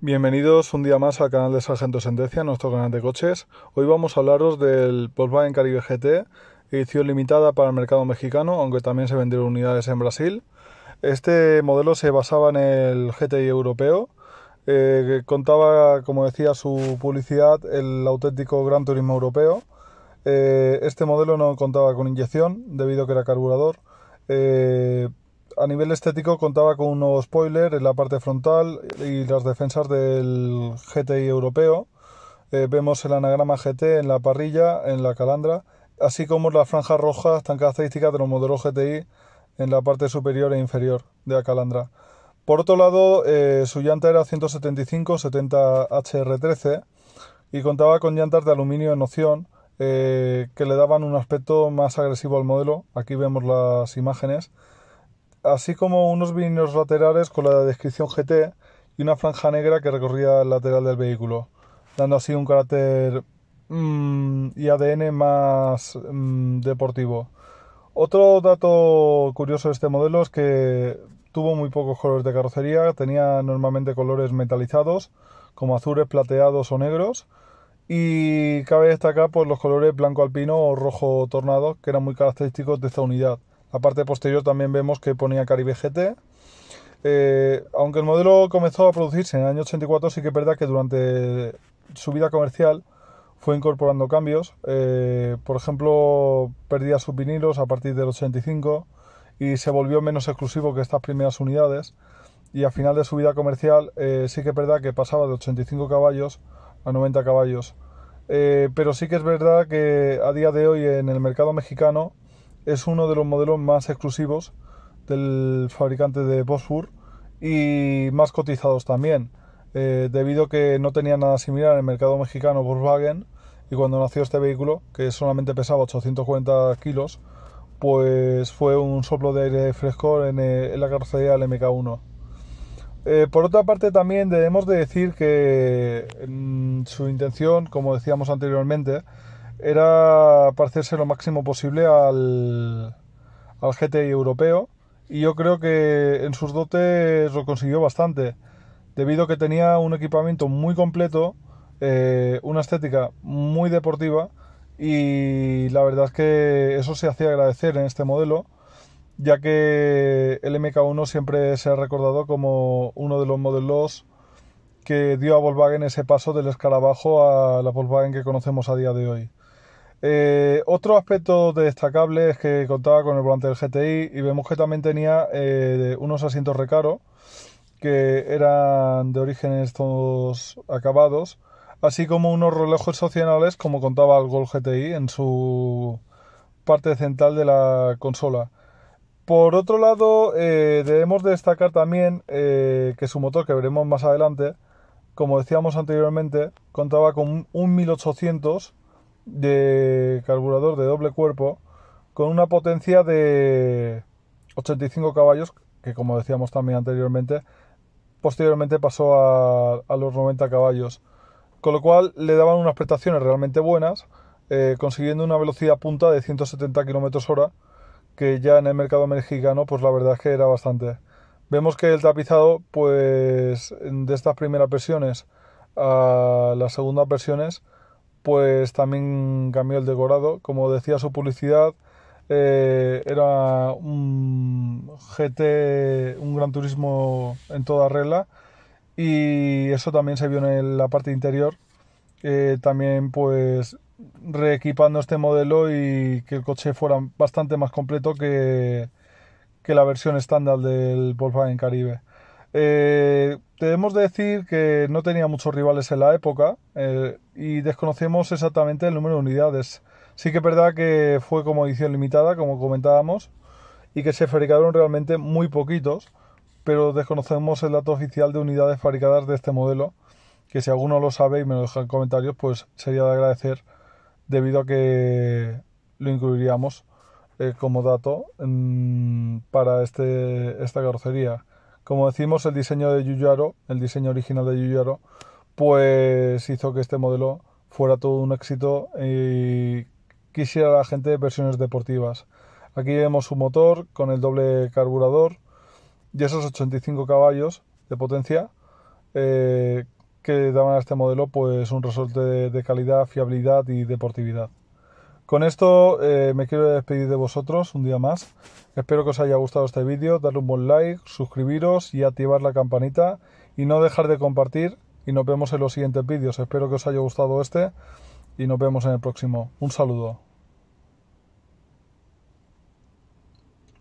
Bienvenidos un día más al canal de Sargento Sentencia, nuestro canal de coches. Hoy vamos a hablaros del Volkswagen Caribe GT, edición limitada para el mercado mexicano, aunque también se vendieron unidades en Brasil. Este modelo se basaba en el GTI europeo, eh, que contaba, como decía su publicidad, el auténtico Gran Turismo europeo. Eh, este modelo no contaba con inyección, debido a que era carburador. Eh, a nivel estético contaba con un nuevo spoiler en la parte frontal y las defensas del GTI europeo. Eh, vemos el anagrama GT en la parrilla, en la calandra, así como las franjas rojas tan características de los modelos GTI en la parte superior e inferior de la calandra. Por otro lado, eh, su llanta era 175-70 HR13 y contaba con llantas de aluminio en opción eh, que le daban un aspecto más agresivo al modelo. Aquí vemos las imágenes así como unos vinos laterales con la descripción GT y una franja negra que recorría el lateral del vehículo, dando así un carácter mm, y ADN más mm, deportivo. Otro dato curioso de este modelo es que tuvo muy pocos colores de carrocería, tenía normalmente colores metalizados, como azules, plateados o negros. Y cabe destacar por pues, los colores blanco alpino o rojo tornado, que eran muy característicos de esta unidad. La parte posterior también vemos que ponía Caribe GT. Eh, aunque el modelo comenzó a producirse en el año 84, sí que es verdad que durante su vida comercial fue incorporando cambios. Eh, por ejemplo, perdía sus vinilos a partir del 85 y se volvió menos exclusivo que estas primeras unidades. Y al final de su vida comercial, eh, sí que es verdad que pasaba de 85 caballos a 90 caballos. pero sí que es verdad que a día de hoy en el mercado mexicano es uno de los modelos más exclusivos del fabricante de Bosworth y más cotizados también, eh, debido a que no tenía nada similar en el mercado mexicano Volkswagen y cuando nació este vehículo, que solamente pesaba 840 kilos, pues fue un soplo de aire fresco eh, en, la carrocería del MK1. Eh, por otra parte, también debemos de decir que mm, su intención, como decíamos anteriormente, era parecerse lo máximo posible al, al GTI europeo y yo creo que en sus dotes lo consiguió bastante, debido a que tenía un equipamiento muy completo, eh, una estética muy deportiva y la verdad es que eso se hacía agradecer en este modelo, ya que el MK1 siempre se ha recordado como uno de los modelos que dio a Volkswagen ese paso del escarabajo a la Volkswagen que conocemos a día de hoy. Eh, otro aspecto destacable es que contaba con el volante del GTI y vemos que también tenía eh, unos asientos recaros que eran de origen estos acabados, así como unos relojes opcionales como contaba el Gol GTI en su parte central de la consola. Por otro lado, eh, debemos destacar también que su motor, que veremos más adelante, como decíamos anteriormente, contaba con un 1800 de carburador de doble cuerpo con una potencia de 85 caballos que como decíamos también anteriormente posteriormente pasó a, los 90 caballos con lo cual le daban unas prestaciones realmente buenas eh, consiguiendo una velocidad punta de 170 km hora que ya en el mercado mexicano pues la verdad es que era bastante vemos que el tapizado pues de estas primeras versiones a las segundas versiones pues también cambió el decorado. Como decía su publicidad, eh, era un GT, un gran turismo en toda regla. Y eso también se vio en la parte interior. Eh, también pues reequipando este modelo y que el coche fuera bastante más completo que, que la versión estándar del Volkswagen Caribe. Eh, debemos decir que no tenía muchos rivales en la época eh, y desconocemos exactamente el número de unidades. Sí que es verdad que fue como edición limitada, como comentábamos, y que se fabricaron realmente muy poquitos, pero desconocemos el dato oficial de unidades fabricadas de este modelo, que si alguno lo sabe y me lo deja en comentarios, pues sería de agradecer debido a que lo incluiríamos eh, como dato mm, para este, esta carrocería como decimos, el diseño de Yuyaro, el diseño original de Yuyaro, pues hizo que este modelo fuera todo un éxito y quisiera la gente versiones deportivas. Aquí vemos su motor con el doble carburador y esos 85 caballos de potencia eh, que daban a este modelo pues un resorte de calidad, fiabilidad y deportividad. Con esto eh, me quiero despedir de vosotros un día más. Espero que os haya gustado este vídeo, darle un buen like, suscribiros y activar la campanita y no dejar de compartir y nos vemos en los siguientes vídeos. Espero que os haya gustado este y nos vemos en el próximo. Un saludo.